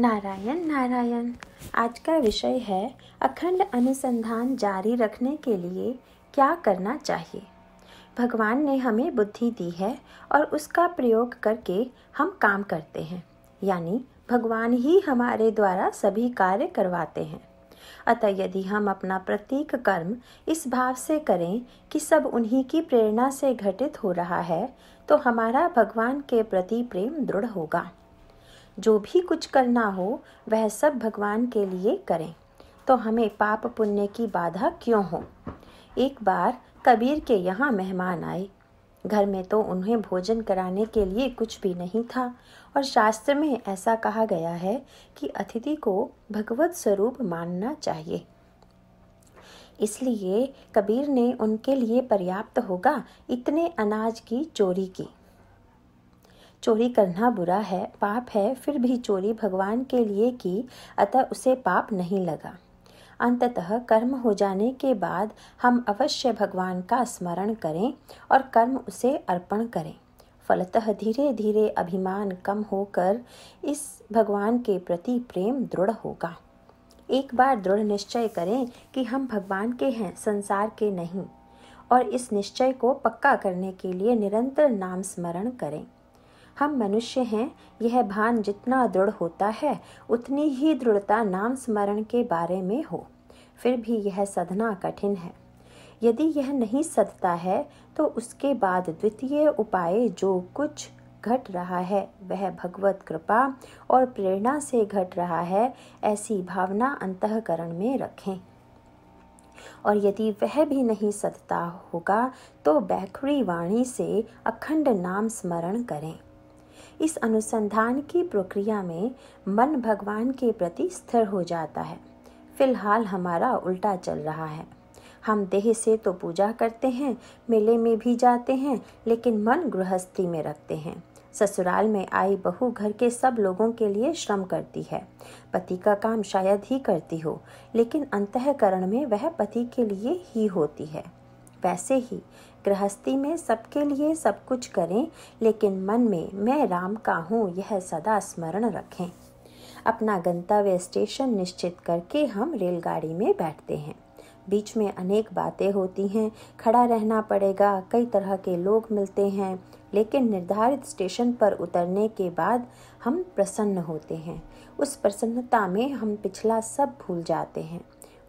नारायण नारायण आज का विषय है अखंड अनुसंधान जारी रखने के लिए क्या करना चाहिए भगवान ने हमें बुद्धि दी है और उसका प्रयोग करके हम काम करते हैं यानी भगवान ही हमारे द्वारा सभी कार्य करवाते हैं अतः यदि हम अपना प्रतीक कर्म इस भाव से करें कि सब उन्हीं की प्रेरणा से घटित हो रहा है तो हमारा भगवान के प्रति प्रेम दृढ़ होगा जो भी कुछ करना हो वह सब भगवान के लिए करें तो हमें पाप पुण्य की बाधा क्यों हो एक बार कबीर के यहाँ मेहमान आए घर में तो उन्हें भोजन कराने के लिए कुछ भी नहीं था और शास्त्र में ऐसा कहा गया है कि अतिथि को भगवत स्वरूप मानना चाहिए इसलिए कबीर ने उनके लिए पर्याप्त होगा इतने अनाज की चोरी की चोरी करना बुरा है पाप है फिर भी चोरी भगवान के लिए की अतः उसे पाप नहीं लगा अंततः कर्म हो जाने के बाद हम अवश्य भगवान का स्मरण करें और कर्म उसे अर्पण करें फलतः धीरे धीरे अभिमान कम होकर इस भगवान के प्रति प्रेम दृढ़ होगा एक बार दृढ़ निश्चय करें कि हम भगवान के हैं संसार के नहीं और इस निश्चय को पक्का करने के लिए निरंतर नाम स्मरण करें हम मनुष्य हैं यह भान जितना दृढ़ होता है उतनी ही दृढ़ता नाम स्मरण के बारे में हो फिर भी यह सधना कठिन है यदि यह नहीं सदता है तो उसके बाद द्वितीय उपाय जो कुछ घट रहा है वह भगवत कृपा और प्रेरणा से घट रहा है ऐसी भावना अंतकरण में रखें और यदि वह भी नहीं सदता होगा तो बैखड़ी वाणी से अखंड नाम स्मरण करें इस अनुसंधान की प्रक्रिया में मन भगवान के प्रति स्थिर हो जाता है फिलहाल हमारा उल्टा चल रहा है हम देह से तो पूजा करते हैं मेले में भी जाते हैं लेकिन मन गृहस्थी में रखते हैं ससुराल में आई बहू घर के सब लोगों के लिए श्रम करती है पति का काम शायद ही करती हो लेकिन अंतकरण में वह पति के लिए ही होती है वैसे ही गृहस्थी में सबके लिए सब कुछ करें लेकिन मन में मैं राम का हूँ यह सदा स्मरण रखें अपना गंतव्य स्टेशन निश्चित करके हम रेलगाड़ी में बैठते हैं बीच में अनेक बातें होती हैं खड़ा रहना पड़ेगा कई तरह के लोग मिलते हैं लेकिन निर्धारित स्टेशन पर उतरने के बाद हम प्रसन्न होते हैं उस प्रसन्नता में हम पिछला सब भूल जाते हैं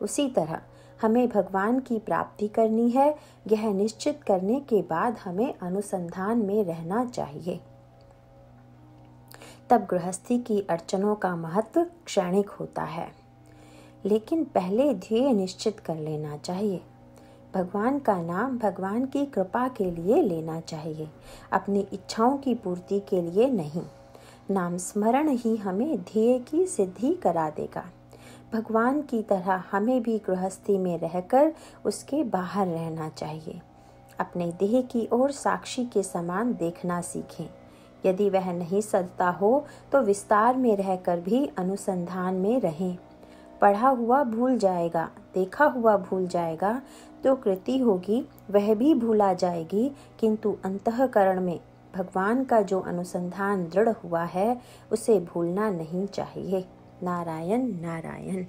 उसी तरह हमें भगवान की प्राप्ति करनी है यह निश्चित करने के बाद हमें अनुसंधान में रहना चाहिए तब गृहस्थी की अड़चनों का महत्व क्षणिक होता है लेकिन पहले ध्येय निश्चित कर लेना चाहिए भगवान का नाम भगवान की कृपा के लिए लेना चाहिए अपनी इच्छाओं की पूर्ति के लिए नहीं नाम स्मरण ही हमें ध्येय की सिद्धि करा देगा भगवान की तरह हमें भी गृहस्थी में रहकर उसके बाहर रहना चाहिए अपने देह की ओर साक्षी के समान देखना सीखें यदि वह नहीं सदता हो तो विस्तार में रहकर भी अनुसंधान में रहें पढ़ा हुआ भूल जाएगा देखा हुआ भूल जाएगा तो कृति होगी वह भी भूला जाएगी किंतु अंतकरण में भगवान का जो अनुसंधान दृढ़ हुआ है उसे भूलना नहीं चाहिए नारायण नारायण